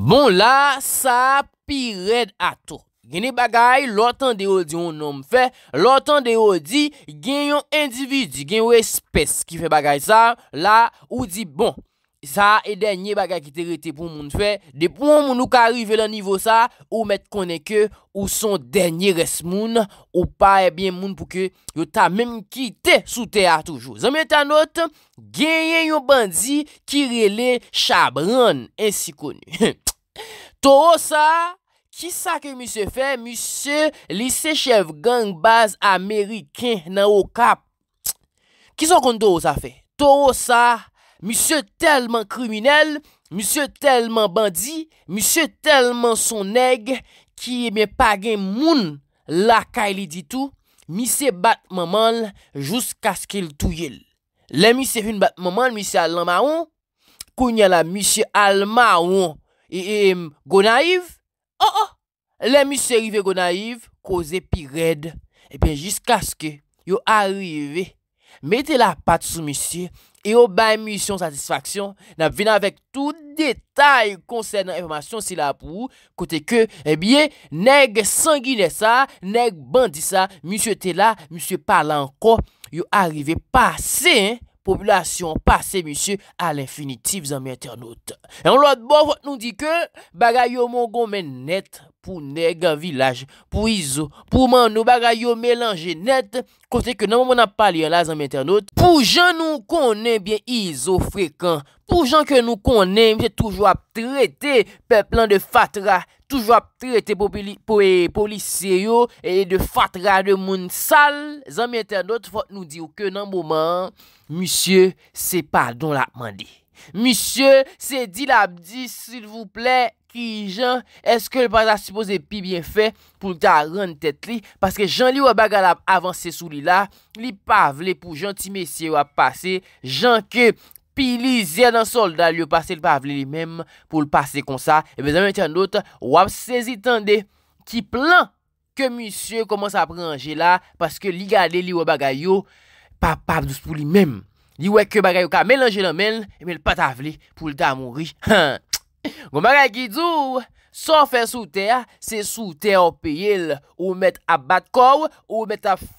Bon la, sa pi red ato. Geni bagay, lotan de ou di ou nom fe. Lotan de ou di, gen yon endividi, gen yon espes ki fe bagay sa. La ou di bon. Sa e denye baga ki te rete pou moun fwe. Depon moun nou ka rive lan nivou sa. Ou met konen ke ou son denye res moun. Ou pa e bien moun pou ke yo ta menm ki te sou te a toujou. Zanmen tanote. Genyen yon bandzi ki rele chabran. Ensi konu. Toho sa. Ki sa ke mi se fwe? Mi se lise chev gang baz Ameriken nan ou kap. Ki so kon toho sa fwe? Toho sa. Mi se telman kriminel, mi se telman bandi, mi se telman son neg ki me pagen moun la kaili ditou, mi se bat mamal jouskaske l touyel. Le mi se fin bat mamal, mi se alman wan, kounye la mi se alman wan, e em, gonaiv, o o, le mi se rive gonaiv, koze pi red, epen jouskaske, yo a rive, mete la pat sou mi se, Eh yo bay mwisyon satisfaksyon, nan vina vek tout detay konsernan informasyon si la pou, kote ke, ebyen, neg sangine sa, neg bandi sa, mwisyon te la, mwisyon pala anko, yo arrive pase, hein, Populasyon pase, misye, al infinitif, zami internaut. E an loat bov nou di ke, bagay yo mongon men net pou nega vilaj, pou izo, pou manou, bagay yo melange net, non, kote ke nan moun ap pale yon la, zami internaut, pou jan nou konen bien izo frekant, Pou jan ke nou konen, mwen se toujwa ap trete pe plan de fatra. Toujwa ap trete pou li e seyo e de fatra de moun sal. Zan mwen te anot fote nou di ou ke nan mouman, mwen se se pardon la mandi. Mwen se se di la bdi, sile vouple, ki jan, eske l pa sa suppose pi bien fe pou l ta ran tet li. Paske jan li wabaga la avanse sou li la, li pa vle pou janti mesye wap pase jan ke... Pi li zè nan solda li yo pase l pavle li menm pou l pase kon sa. E vezan mwen tè an dout wap sezitande ki plan ke misye koman sa prange la. Paske li gade li wè bagay yo pa pavlous pou li menm. Li wè ke bagay yo ka mèl anje l menm e mèl patavle pou l ta moun ri. Gon bagay ki dzou, sa fè sou tè, se sou tè an peye l ou mèt a bat kòw ou mèt a fòw.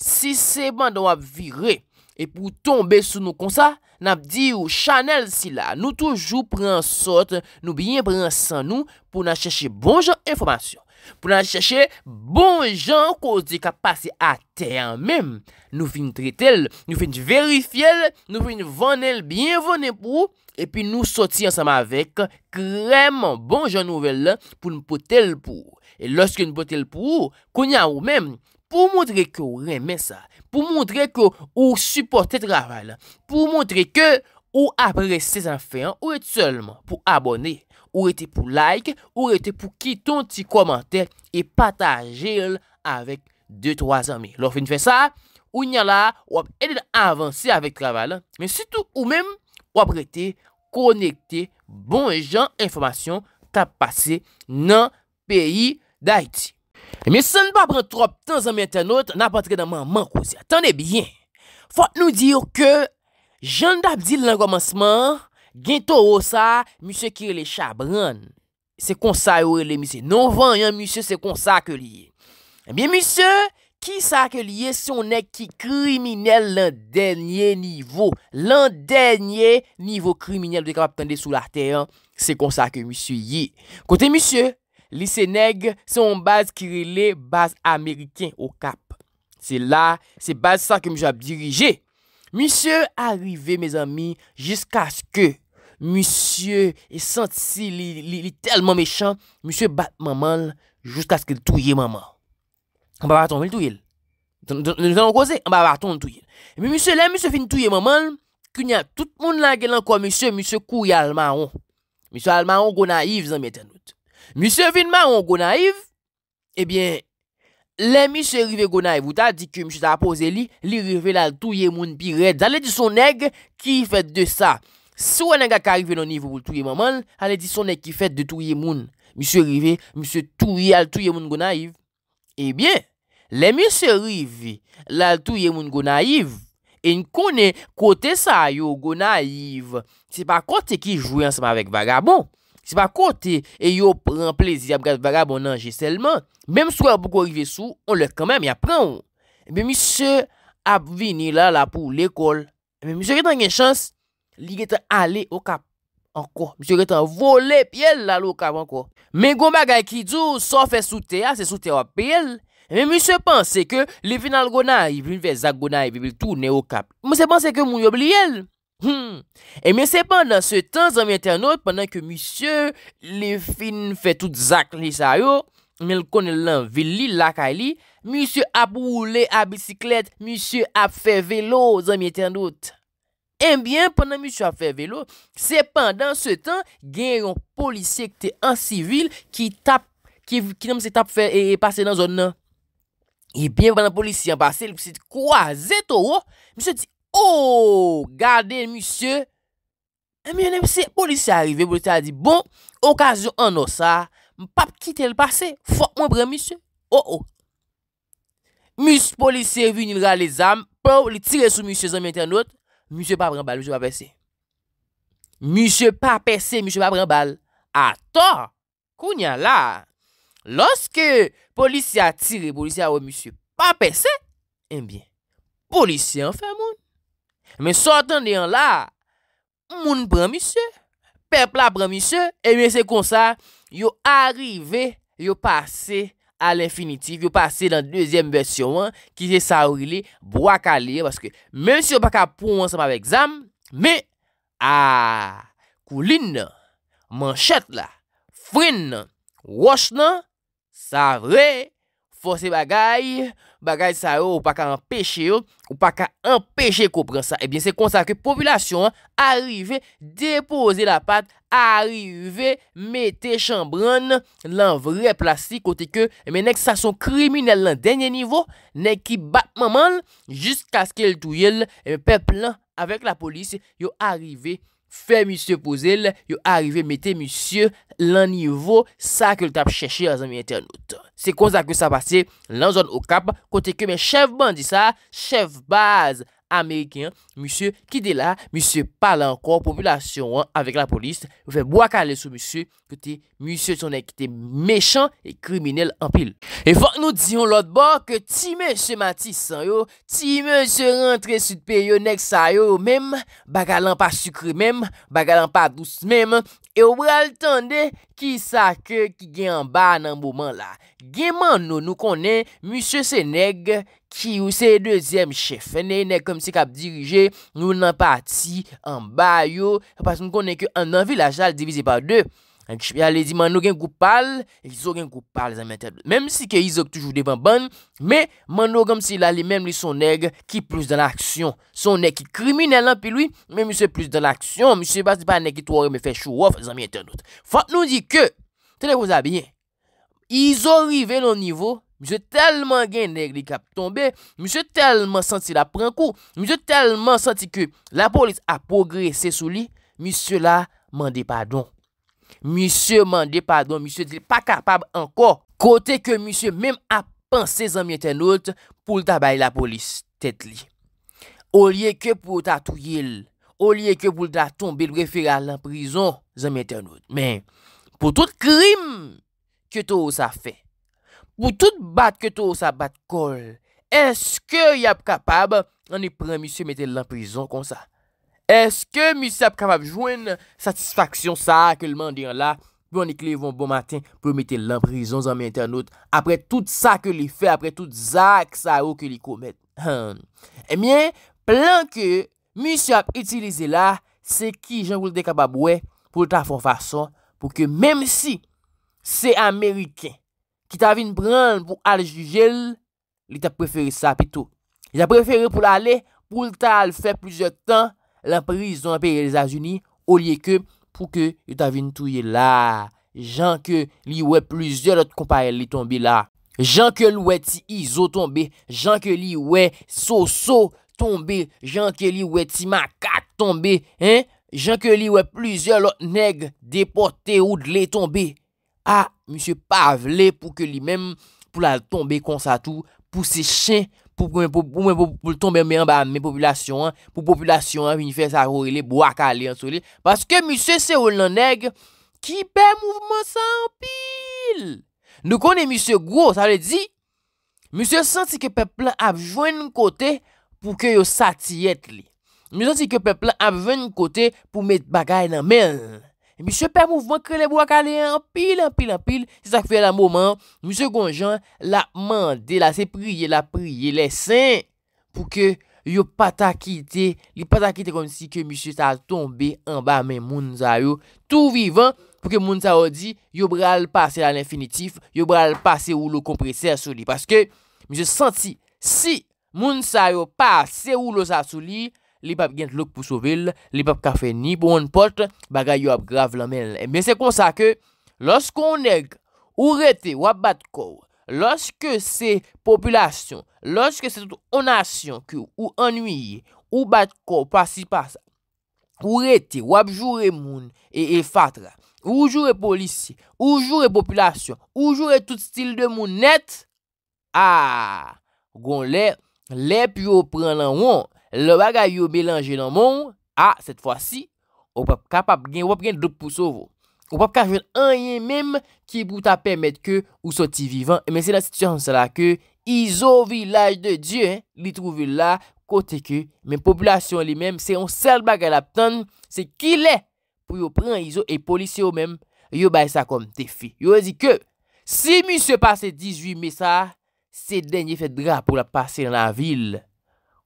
Si se ban do ap vire, e pou tombe sou nou konsa, nap di ou chanel si la. Nou toujou pren sot, nou biye pren san nou pou nan cheshe bon jan informasyon. Pou nan cheshe bon jan kouzik ap pase a te an mem. Nou fin tritel, nou fin verifiel, nou fin venel, biye venel pou ou. E pi nou soti ansama avek krem bon jan nouvel pou nou potel pou ou. E loske nou potel pou ou, konya ou mem ni. pou mwondre ke ou reme sa, pou mwondre ke ou supporte travale, pou mwondre ke ou apre ses anfeyon, ou ete solman pou abone, ou ete pou like, ou ete pou kiton ti komantek, e pataje el avek 2-3 anme. Lò finifè sa, ou nye la, ou ap el avanse avek travale, men sitou ou men, ou ap rete konekte bon jan informasyon tap pase nan peyi da iti. E mwen se nba bran trop tan zan mwen ten not, nan patre nan man man kouzi. Tane bien, fote nou diyo ke, jan dap di l lankomanseman, gen to ou sa, mwen se kire le chabran, se konsa ou le mwen se non vanyan, mwen se konsa akelye. Mwen mwen se, ki sa akelye se on ek ki kriminelle l an denye nivou, l an denye nivou kriminelle dey kapap kande sou la teyan, se konsa akelye mwen se yi. Kote mwen se, Li Sénègue, se yon base kirele, base amerikien o kap. Se la, se base sa ke msè ap dirije. Msè arive, mè zami, jiskas ke msè e sent si li telman mechant, msè bat maman l, jiskas ke l touye maman. An ba baton mè l touye l. Nè nan kose, an ba baton l touye l. Mè msè lè, msè fin touye maman l, koun ya tout moun la gè lan kwa msè, msè kou yal maron. Msè al maron go naiv zan mè tenout. Mise vinman ou gonaiv, ebyen, eh le mise rive gonaiv ou ta di ke mise ta apose li, li rive lal touye moun pi red. Ale di son neg ki fet de sa. Sou anega ka rive non ive ou touye moun, ale di son neg ki fet de touye moun. Mise rive, mise touye lal touye moun gonaiv. Ebyen, le mise rive lal touye moun gonaiv, en kone kote sa yo gonaiv, se pa kote ki jwe ansama vek vagabon. Si pa kote, e yo pran plezi ya mga baga bonanje selman. Mem sou apou kou rive sou, on le kamem ya pran ou. Ebe, misye ap vini la la pou l'ekol. Ebe, misye reten gen chans, li reten ale okap anko. Misye reten vole pi el la l'okap anko. Men goma gaya ki djou, so fe soutea, se soutea wap pi el. Ebe, misye panse ke li vinal gona, i blin vezak gona, i blin tou ne okap. Misye panse ke moun yob li el. E mwen se pandan se tan, zan mwen te anot, pandan ke mwen se le fin fè tout zak li sa yo, mwen konen lan vil li, lakay li, mwen se ap roule a bisiklet, mwen se ap fè velo, zan mwen te anot. E mwen, pandan mwen se ap fè velo, se pandan se tan, genyon polisye kte an sivil ki nan mwen se tap fè e pase nan zon nan. E mwen, pandan polisye an pase, mwen se kwa zet ou, mwen se di, Oh, gade, monsie, eh, monsie, monsie, polisi a arrive, polisi a di, bon, okasyon an o sa, mpap kite l pase, fok mwen pre monsie, oh, oh. Monsie, polisi a vinilra le zam, pou li tire sou monsie zan mwen ten not, monsie pa pre bal, monsie pa perse. Monsie pa perse, monsie pa pre bal. Ator, kounya la, loske polisi a tire, polisi a ou monsie pa perse, mbien, eh polisi an fe moun, Men sotan deyon la, moun pramise, pepla pramise, e mwen se konsa, yo arive, yo pase al infinitif, yo pase dan dezyen versyon an, ki se sa wile, bo akale, baske, menm se yo baka pou an seman vek zan, men, a, koulin nan, manchet la, frin nan, wosh nan, sa vre, fose bagay, Bagay sa yo, ou pa ka empèche yo, ou pa ka empèche ko pren sa. Ebyen, eh se konsa ke populasyon, arive, depoze la pat, arive, mette chanbran lan vre plastik. Ote ke, menek eh sa son kriminel lan denye nivou, nek ki bat mamal, jiska skèl touyel, eh pep lan, avek la polis, yo arive. Fè misye pou zèl, yo arive metè misye lan nivou sa ke l tap chèche yon zon miye tè anout. Se konzak mè sa basè, lan zon okap, kote ke mè chèv bandi sa, chèv baz. Ameyken, monsye ki de la, monsye pale ankon, pomilasyon an, avek la polis, feb wak ale sou monsye, kote monsye sonen ki te mechan e kriminel an pil. E fok nou diyon lot bo ke ti monsye mati san yo, ti monsye rentre sutpe yo nek sa yo menm, bagalan pa sukri menm, bagalan pa douz menm, e ou bral tande ki sa ke ki gen an ba nan mouman la. Genman nou nou konen Monsie Seneg Ki ou se dezyem chefe Ney nek komse kap dirije Nou nan pati an bayo Pase nou konen ke anan vilajal divize pa de Yale di man nou genkou pal Iso genkou pal Mem si ke isok toujou devan ban Men man nou komse la li mem li son neg Ki plus dan aksyon Son nek krimine lan pi lui Men monsie plus dan aksyon Monsie pas di pa nek ki tou ori me fechou Fote nou di ke Tene kou zabiye Izo rive non nivou, msè telman gen nè rikap tombe, msè telman santi la pren kou, msè telman santi ke la polis a progres se sou li, msè la mande padon. Msè mande padon, msè di li pa kapab anko, kote ke msè men apansè zanmye tenout pou lta baye la polis tet li. O liye ke pou lta touyil, o liye ke pou lta tombe lreferal anprison, zanmye tenout. Men, pou tout krim, ke tou ou sa fe. Pou tout bat ke tou ou sa bat kol, eske yap kapab ane pran misyo mette l'an prison kon sa? Eske misyo ap kapab jwen satisfaksyon sa ke l'man diyan la, pou ane klevon bon matin pou mette l'an prison zan men ternout apre tout sa ke li fe, apre tout zak sa ou ke li komet. Emyen, eh plan ke misyo ap itilize la, se ki jan voulde kapab we pou ta fon fason, pou ke mèm si Se Ameriken ki ta vin pran pou al jujel, li ta preferi sa pito. Li ta preferi pou l'ale pou l'ta al fe plujer tan la prizon apere l'Azuni ou liye ke pou ke li ta vin tuye la. Jan ke li we plujer lot kompare li tombe la. Jan ke li we ti izo tombe. Jan ke li we so-so tombe. Jan ke li we ti maka tombe. Jan ke li we plujer lot neg depote ou li tombe. A, msye pavle pou ke li mem pou la tombe konsa tou, pou se chen, pou mwen pou tombe mwen ba mwen populasyon an, pou populasyon an, unifese akore li, bo akale an, sou li. Paske msye se ou nan neg, ki be mouvment san pil. Nou konen msye gwo, sa le di, msye santi ke pepla ap jwen kote pou ke yo sati yet li. Msye santi ke pepla ap jwen kote pou met bagay nan menl. Mise pe mouvman kre le mou akale anpil, anpil, anpil. Se sa kfe la mouman, mise konjan la mande la se priye la priye le sen. Pou ke yo patakite, li patakite kon si ke mise sa tombe anba men moun zayou. Tou vivan pou ke moun zayou di yo bral pase la l'infinitif. Yo bral pase ou lo komprese a soli. Paske mise senti si moun zayou pase ou lo sa soli. li pap gen t'louk pou souvil, li pap kafe ni pou woun pot, bagay yo ap grav lamen. Mwen se konsa ke, loske ou neg, ou rete wap bat kou, loske se populasyon, loske se tout ou nasyon kyou, ou anuyye, ou bat kou, pasi pas, ou rete wap joure moun, e e fatra, ou joure polisi, ou joure populasyon, ou joure tout stil de moun net, aaa, ah, gon le, le pyo pran lan woun, Le bagay yo belanje nan moun, a, set fwa si, ou pap kapap gen, ou pap gen dup pou sovo. Ou pap kapap gen anyen menm ki bouta pemmet ke ou soti vivan. Men se la sityans la ke, izo vilaj de Diyen li trouve la kote ke, men populasyon li menm se yon sel bagay la ptan, se ki le pou yo pren izo e polisyon menm, yo bay sa kom tefi. Yo zi ke, si mi se pase 18 mesar, se denye fet dra pou la pase nan la vil.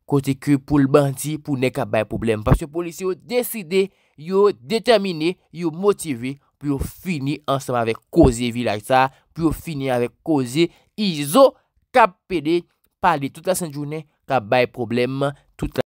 Kote ki pou l banti pou ne ka bay problem. Pase polisi yo deside, yo detemine, yo motive pou yo fini ansama avek koze vilakta. Pou yo fini avek koze izo ka pede pale tout la sanjoune ka bay problem tout la sanjoune.